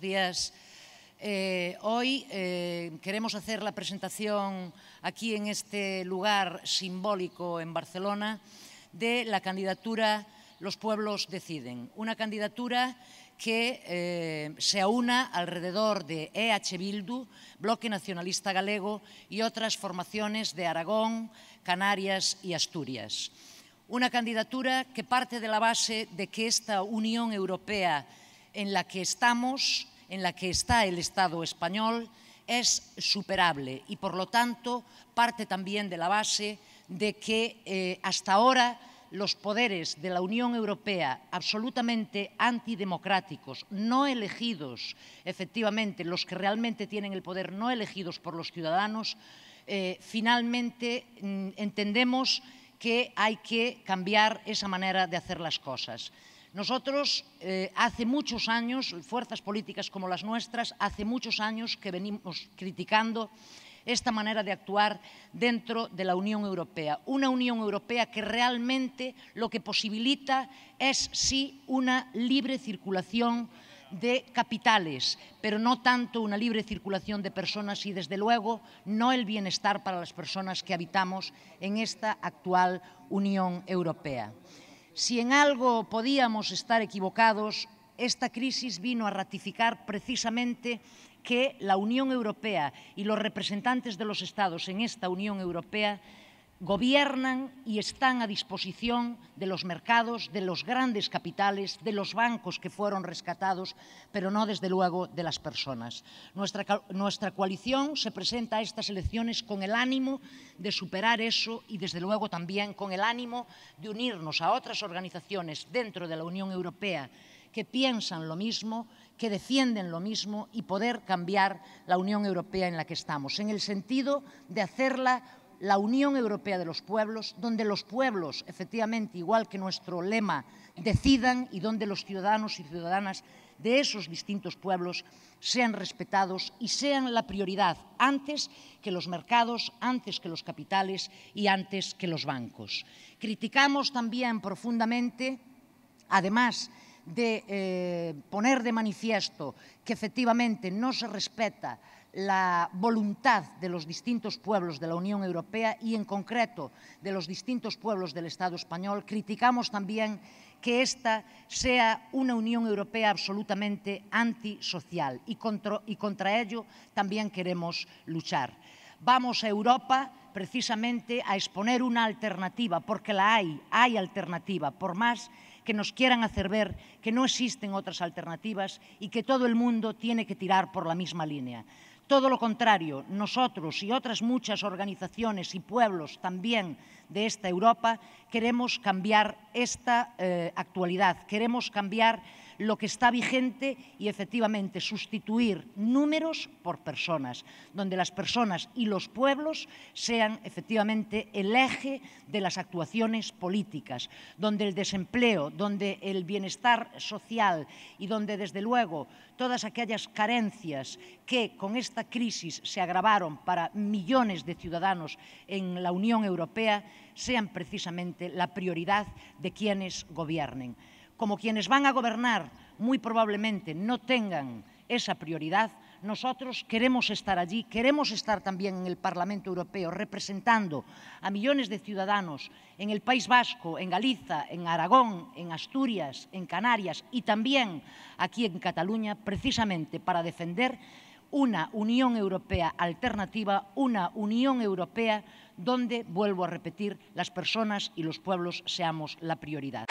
días. Eh, hoy eh, queremos hacer la presentación aquí en este lugar simbólico en Barcelona de la candidatura Los Pueblos Deciden, una candidatura que eh, se aúna alrededor de EH Bildu, Bloque Nacionalista Galego y otras formaciones de Aragón, Canarias y Asturias. Una candidatura que parte de la base de que esta Unión Europea en la que estamos, en la que está el Estado español, es superable y, por lo tanto, parte también de la base de que eh, hasta ahora los poderes de la Unión Europea absolutamente antidemocráticos, no elegidos, efectivamente, los que realmente tienen el poder, no elegidos por los ciudadanos, eh, finalmente mm, entendemos que hay que cambiar esa manera de hacer las cosas. Nosotros, eh, hace muchos años, fuerzas políticas como las nuestras, hace muchos años que venimos criticando esta manera de actuar dentro de la Unión Europea. Una Unión Europea que realmente lo que posibilita es, sí, una libre circulación de capitales, pero no tanto una libre circulación de personas y, desde luego, no el bienestar para las personas que habitamos en esta actual Unión Europea. Si en algo podíamos estar equivocados, esta crisis vino a ratificar precisamente que la Unión Europea y los representantes de los Estados en esta Unión Europea gobiernan y están a disposición de los mercados, de los grandes capitales, de los bancos que fueron rescatados, pero no desde luego de las personas. Nuestra, nuestra, coalición se presenta a estas elecciones con el ánimo de superar eso y desde luego también con el ánimo de unirnos a otras organizaciones dentro de la Unión Europea que piensan lo mismo, que defienden lo mismo y poder cambiar la Unión Europea en la que estamos, en el sentido de hacerla la Unión Europea de los Pueblos, donde los pueblos, efectivamente, igual que nuestro lema, decidan y donde los ciudadanos y ciudadanas de esos distintos pueblos sean respetados y sean la prioridad antes que los mercados, antes que los capitales y antes que los bancos. Criticamos también profundamente, además de eh, poner de manifiesto que efectivamente no se respeta la voluntad de los distintos pueblos de la Unión Europea y en concreto de los distintos pueblos del Estado español, criticamos también que esta sea una Unión Europea absolutamente antisocial y contra, ello también queremos luchar. Vamos a Europa precisamente a exponer una alternativa, porque la hay, hay alternativa, por más que nos quieran hacer ver que no existen otras alternativas y que todo el mundo tiene que tirar por la misma línea. Todo lo contrario, nosotros y otras muchas organizaciones y pueblos también de esta Europa queremos cambiar esta eh, actualidad, queremos cambiar lo que está vigente y efectivamente sustituir números por personas, donde las personas y los pueblos sean efectivamente el eje de las actuaciones políticas, donde el desempleo, donde el bienestar social y donde desde luego todas aquellas carencias que con esta crisis se agravaron para millones de ciudadanos en la Unión Europea sean precisamente la prioridad de quienes gobiernen como quienes van a gobernar muy probablemente no tengan esa prioridad, nosotros queremos estar allí, queremos estar también en el Parlamento Europeo representando a millones de ciudadanos en el País Vasco, en Galiza, en Aragón, en Asturias, en Canarias y también aquí en Cataluña, precisamente para defender una Unión Europea alternativa, una Unión Europea donde, vuelvo a repetir, las personas y los pueblos seamos la prioridad.